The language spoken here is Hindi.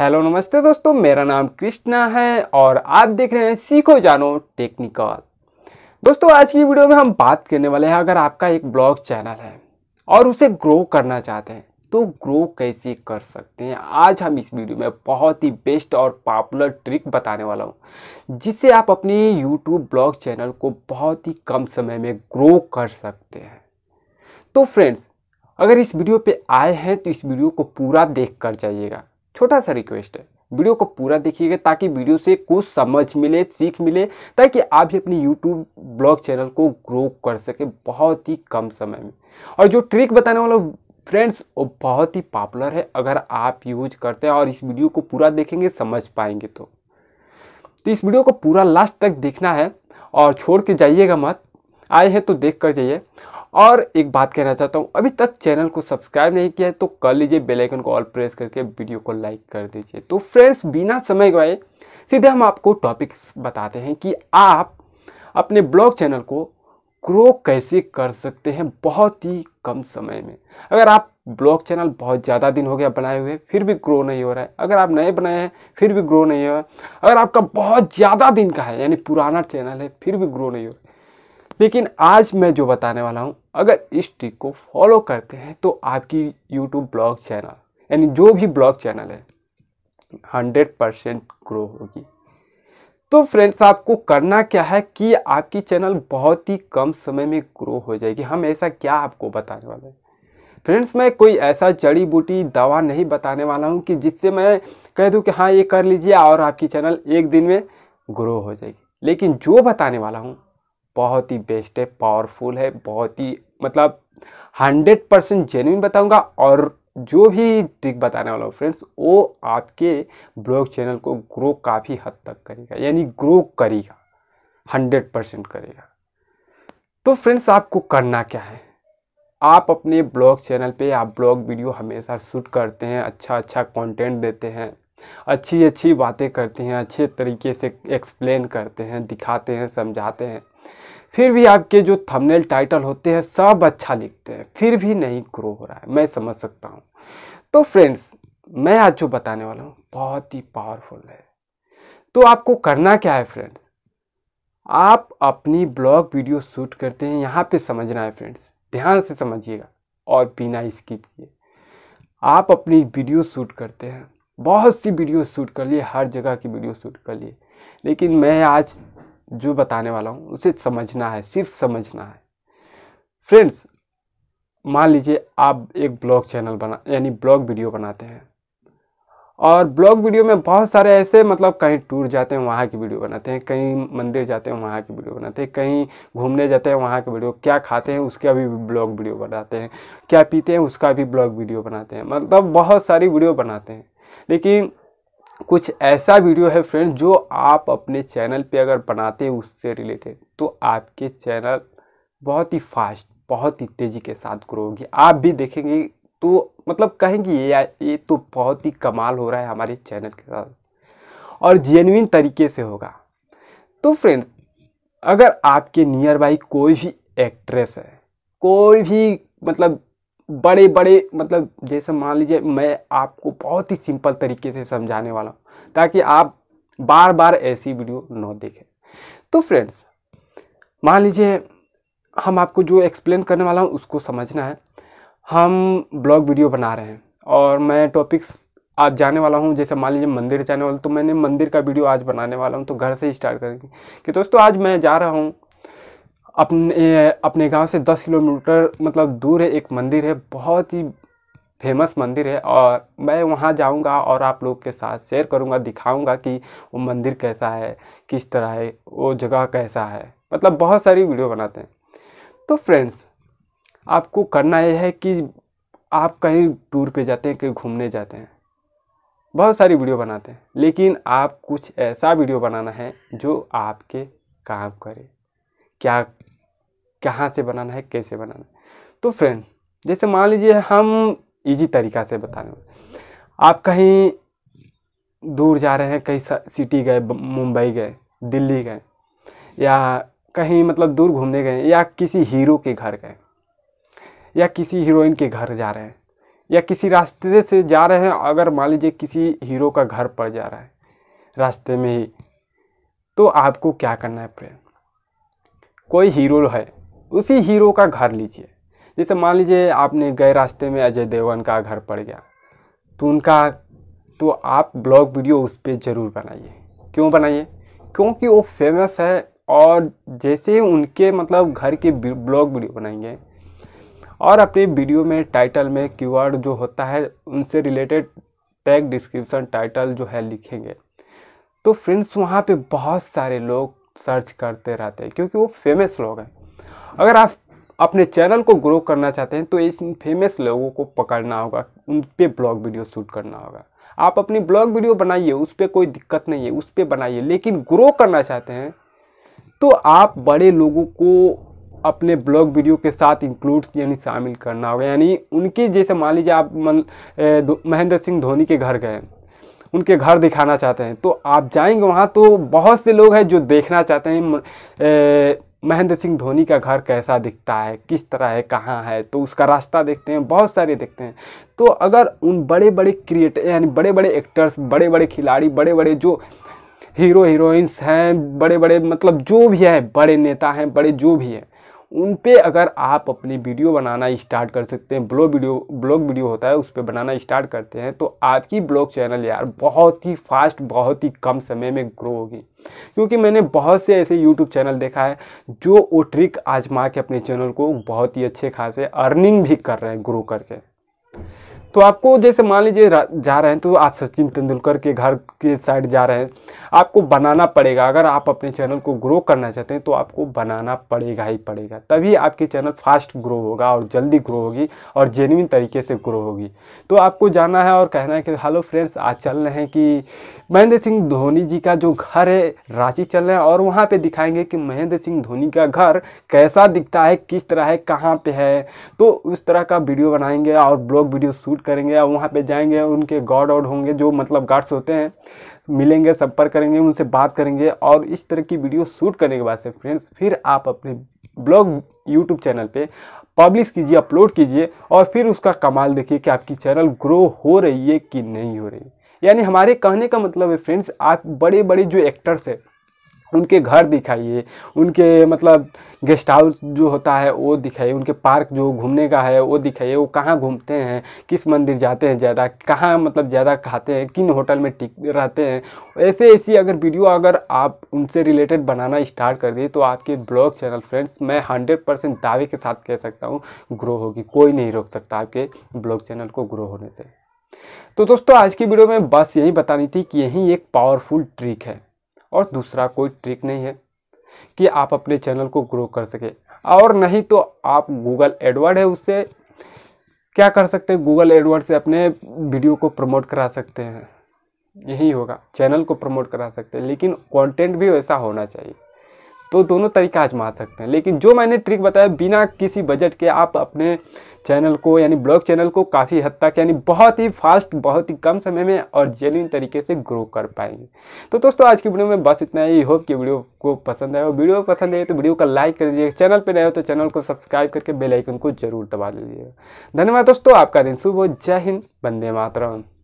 हेलो नमस्ते दोस्तों मेरा नाम कृष्णा है और आप देख रहे हैं सीखो जानो टेक्निकल दोस्तों आज की वीडियो में हम बात करने वाले हैं अगर आपका एक ब्लॉग चैनल है और उसे ग्रो करना चाहते हैं तो ग्रो कैसे कर सकते हैं आज हम इस वीडियो में बहुत ही बेस्ट और पॉपुलर ट्रिक बताने वाला हूँ जिससे आप अपने यूट्यूब ब्लॉग चैनल को बहुत ही कम समय में ग्रो कर सकते हैं तो फ्रेंड्स अगर इस वीडियो पे आए हैं तो इस वीडियो को पूरा देख कर जाइएगा छोटा सा रिक्वेस्ट है वीडियो को पूरा देखिएगा ताकि वीडियो से कुछ समझ मिले सीख मिले ताकि आप भी अपने यूट्यूब ब्लॉग चैनल को ग्रो कर सके बहुत ही कम समय में और जो ट्रिक बताने वाला फ्रेंड्स वो बहुत ही पॉपुलर है अगर आप यूज करते हैं और इस वीडियो को पूरा देखेंगे समझ पाएंगे तो तो इस वीडियो को पूरा लास्ट तक देखना है और छोड़ के जाइएगा मत आए हैं तो देख कर जाइए और एक बात कहना चाहता हूँ अभी तक चैनल को सब्सक्राइब नहीं किया है तो कर लीजिए बेल आइकन को ऑल प्रेस करके वीडियो को लाइक कर दीजिए तो फ्रेंड्स बिना समय गवाए सीधे हम आपको टॉपिक्स बताते हैं कि आप अपने ब्लॉग चैनल को ग्रो कैसे कर सकते हैं बहुत ही कम समय में अगर आप ब्लॉग चैनल बहुत ज़्यादा दिन हो गया बनाए हुए फिर भी ग्रो नहीं हो रहा है अगर आप नए बनाए हैं फिर भी ग्रो नहीं हो रहा है अगर आपका बहुत ज़्यादा दिन का है यानी पुराना चैनल है फिर भी ग्रो नहीं हो रहा है लेकिन आज मैं जो बताने वाला हूँ अगर इस ट्रिक को फॉलो करते हैं तो आपकी यूट्यूब ब्लॉग चैनल यानी जो भी ब्लॉग चैनल है हंड्रेड परसेंट ग्रो होगी तो फ्रेंड्स आपको करना क्या है कि आपकी चैनल बहुत ही कम समय में ग्रो हो जाएगी हम ऐसा क्या आपको बताने वाले हैं फ्रेंड्स मैं कोई ऐसा जड़ी बूटी दवा नहीं बताने वाला हूँ कि जिससे मैं कह दूँ कि हाँ ये कर लीजिए और आपकी चैनल एक दिन में ग्रो हो जाएगी लेकिन जो बताने वाला हूँ बहुत ही बेस्ट है पावरफुल है बहुत ही मतलब हंड्रेड परसेंट जेन्यून बताऊँगा और जो भी ट्रिक बताने वाला हूँ फ्रेंड्स वो आपके ब्लॉग चैनल को ग्रो काफ़ी हद तक करेगा यानी ग्रो करेगा हंड्रेड परसेंट करेगा तो फ्रेंड्स आपको करना क्या है आप अपने ब्लॉग चैनल पे आप ब्लॉग वीडियो हमेशा शूट करते हैं अच्छा अच्छा कंटेंट देते हैं अच्छी अच्छी बातें करते हैं अच्छे तरीके से एक्सप्लेन करते हैं दिखाते हैं समझाते हैं फिर भी आपके जो थंबनेल टाइटल होते हैं सब अच्छा लिखते हैं फिर भी नहीं ग्रो हो रहा है मैं समझ सकता हूँ तो फ्रेंड्स मैं आज जो बताने वाला हूँ बहुत ही पावरफुल है तो आपको करना क्या है फ्रेंड्स आप अपनी ब्लॉग वीडियो शूट करते हैं यहाँ पे समझना है फ्रेंड्स ध्यान से समझिएगा और बिना स्किप किए आप अपनी वीडियो शूट करते हैं बहुत सी वीडियो शूट कर लिए हर जगह की वीडियो शूट कर लिए लेकिन मैं आज जो बताने वाला हूँ उसे समझना है सिर्फ समझना है फ्रेंड्स मान लीजिए आप एक ब्लॉग चैनल बना यानी ब्लॉग वीडियो बनाते हैं और ब्लॉग वीडियो में बहुत सारे ऐसे मतलब कहीं टूर जाते हैं वहाँ की वीडियो बनाते हैं कहीं मंदिर जाते हैं वहाँ की वीडियो बनाते हैं कहीं घूमने जाते हैं वहाँ की वीडियो क्या खाते हैं उसका भी ब्लॉग वीडियो बनाते हैं क्या पीते हैं उसका भी ब्लॉग वीडियो बनाते हैं मतलब बहुत सारी वीडियो बनाते हैं लेकिन कुछ ऐसा वीडियो है फ्रेंड जो आप अपने चैनल पे अगर बनाते हैं उससे रिलेटेड तो आपके चैनल बहुत ही फास्ट बहुत ही तेज़ी के साथ ग्रो होगी आप भी देखेंगे तो मतलब कहेंगे ये ये तो बहुत ही कमाल हो रहा है हमारे चैनल के साथ और जेनविन तरीके से होगा तो फ्रेंड्स अगर आपके नियर बाई कोई भी एक्ट्रेस है कोई भी मतलब बड़े बड़े मतलब जैसे मान लीजिए मैं आपको बहुत ही सिंपल तरीके से समझाने वाला हूँ ताकि आप बार बार ऐसी वीडियो न देखें तो फ्रेंड्स मान लीजिए हम आपको जो एक्सप्लेन करने वाला हूँ उसको समझना है हम ब्लॉग वीडियो बना रहे हैं और मैं टॉपिक्स आज जाने वाला हूँ जैसे मान लीजिए मंदिर जाने वाला तो मैंने मंदिर का वीडियो आज बनाने वाला हूँ तो घर से ही स्टार्ट करेंगे कि दोस्तों आज मैं जा रहा हूँ अपने अपने गांव से दस किलोमीटर मतलब दूर है एक मंदिर है बहुत ही फेमस मंदिर है और मैं वहाँ जाऊँगा और आप लोग के साथ शेयर करूँगा दिखाऊँगा कि वो मंदिर कैसा है किस तरह है वो जगह कैसा है मतलब बहुत सारी वीडियो बनाते हैं तो फ्रेंड्स आपको करना यह है कि आप कहीं टूर पे जाते हैं कहीं घूमने जाते हैं बहुत सारी वीडियो बनाते हैं लेकिन आप कुछ ऐसा वीडियो बनाना है जो आपके काम करे क्या कहाँ से बनाना है कैसे बनाना है तो फ्रेंड जैसे मान लीजिए हम इजी तरीका से बताने आप कहीं दूर जा रहे हैं कहीं सिटी गए मुंबई गए दिल्ली गए या कहीं मतलब दूर घूमने गए या किसी हीरो के घर गए या किसी हीरोइन के घर जा रहे हैं या किसी रास्ते से जा रहे हैं अगर मान लीजिए किसी हीरो का घर पड़ जा रहा है रास्ते में ही तो आपको क्या करना है फ्रेंड कोई हीरो है उसी हीरो का घर लीजिए जैसे मान लीजिए आपने गए रास्ते में अजय देवगन का घर पड़ गया तो उनका तो आप ब्लॉग वीडियो उस पर ज़रूर बनाइए क्यों बनाइए क्योंकि वो फेमस है और जैसे उनके मतलब घर के ब्लॉग वीडियो बनाएंगे और अपने वीडियो में टाइटल में कीवर्ड जो होता है उनसे रिलेटेड टैग डिस्क्रिप्शन टाइटल जो है लिखेंगे तो फ्रेंड्स वहाँ पे बहुत सारे लोग सर्च करते रहते हैं क्योंकि वो फेमस लोग हैं अगर आप अपने चैनल को ग्रो करना चाहते हैं तो इन फेमस लोगों को पकड़ना होगा उन पर ब्लॉग वीडियो शूट करना होगा आप अपनी ब्लॉग वीडियो बनाइए उस पर कोई दिक्कत नहीं है उस पर बनाइए लेकिन ग्रो करना चाहते हैं तो आप बड़े लोगों को अपने ब्लॉग वीडियो के साथ इंक्लूड यानी शामिल करना होगा यानी उनके जैसे मान लीजिए आप महेंद्र सिंह धोनी के घर गए उनके घर दिखाना चाहते हैं तो आप जाएंगे वहाँ तो बहुत से लोग हैं जो देखना चाहते हैं महेंद्र सिंह धोनी का घर कैसा दिखता है किस तरह है कहाँ है तो उसका रास्ता देखते हैं बहुत सारे देखते हैं तो अगर उन बड़े बड़े क्रिएटर यानी बड़े बड़े एक्टर्स बड़े बड़े खिलाड़ी बड़े बड़े जो हीरो हीरोइंस हैं बड़े बड़े मतलब जो भी है बड़े नेता हैं बड़े जो भी हैं उन पर अगर आप अपनी वीडियो बनाना स्टार्ट कर सकते हैं ब्लॉग वीडियो ब्लॉग वीडियो होता है उस पर बनाना स्टार्ट करते हैं तो आपकी ब्लॉग चैनल यार बहुत ही फास्ट बहुत ही कम समय में ग्रो होगी क्योंकि मैंने बहुत से ऐसे यूट्यूब चैनल देखा है जो वो ट्रिक आजमा के अपने चैनल को बहुत ही अच्छे खासे अर्निंग भी कर रहे हैं ग्रो करके तो आपको जैसे मान लीजिए जा रहे हैं तो आप सचिन तेंदुलकर के घर के साइड जा रहे हैं आपको बनाना पड़ेगा अगर आप अपने चैनल को ग्रो करना चाहते हैं तो आपको बनाना पड़ेगा ही पड़ेगा तभी आपके चैनल फास्ट ग्रो होगा और जल्दी ग्रो होगी और जेन्यून तरीके से ग्रो होगी तो आपको जाना है और कहना है कि हेलो फ्रेंड्स आज चल रहे हैं कि महेंद्र सिंह धोनी जी का जो घर है रांची चल रहे हैं और वहाँ पर दिखाएंगे कि महेंद्र सिंह धोनी का घर कैसा दिखता है किस तरह है कहाँ पर है तो उस तरह का वीडियो बनाएंगे और ब्लॉग वीडियो शूट शूट करेंगे या वहाँ पे जाएंगे उनके गॉड और होंगे जो मतलब गार्ड्स होते हैं मिलेंगे संपर्क करेंगे उनसे बात करेंगे और इस तरह की वीडियो शूट करने के बाद से फ्रेंड्स फिर आप अपने ब्लॉग यूट्यूब चैनल पे पब्लिश कीजिए अपलोड कीजिए और फिर उसका कमाल देखिए कि आपकी चैनल ग्रो हो रही है कि नहीं हो रही यानी हमारे कहने का मतलब है फ्रेंड्स आप बड़े बड़े जो एक्टर्स हैं उनके घर दिखाइए उनके मतलब गेस्ट हाउस जो होता है वो दिखाइए उनके पार्क जो घूमने का है वो दिखाइए वो कहाँ घूमते हैं किस मंदिर जाते हैं ज़्यादा कहाँ मतलब ज़्यादा खाते हैं किन होटल में टिक रहते हैं ऐसे ऐसी अगर वीडियो अगर आप उनसे रिलेटेड बनाना स्टार्ट कर दिए तो आपके ब्लॉग चैनल फ्रेंड्स मैं हंड्रेड परसेंट दावे के साथ कह सकता हूँ ग्रो होगी कोई नहीं रोक सकता आपके ब्लॉग चैनल को ग्रो होने से तो दोस्तों आज की वीडियो में बस यही बतानी थी कि यही एक पावरफुल ट्रिक है और दूसरा कोई ट्रिक नहीं है कि आप अपने चैनल को ग्रो कर सके और नहीं तो आप गूगल एडवर्ड है उससे क्या कर सकते हैं गूगल एडवर्ड से अपने वीडियो को प्रमोट करा सकते हैं यही होगा चैनल को प्रमोट करा सकते हैं लेकिन कंटेंट भी वैसा होना चाहिए तो दोनों तरीका आजमा सकते हैं लेकिन जो मैंने ट्रिक बताया बिना किसी बजट के आप अपने चैनल को यानी ब्लॉग चैनल को काफ़ी हद तक यानी बहुत ही फास्ट बहुत ही कम समय में और जेन्यून तरीके से ग्रो कर पाएंगे तो दोस्तों आज की वीडियो में बस इतना ही होप कि वीडियो को पसंद आए और वीडियो पसंद आए तो वीडियो का लाइक कर दीजिएगा चैनल पर नए हो तो चैनल को सब्सक्राइब करके बेलाइकन को जरूर दबा लीजिएगा धन्यवाद दोस्तों आपका दिन शुभ हो जय हिंद बंदे मातरम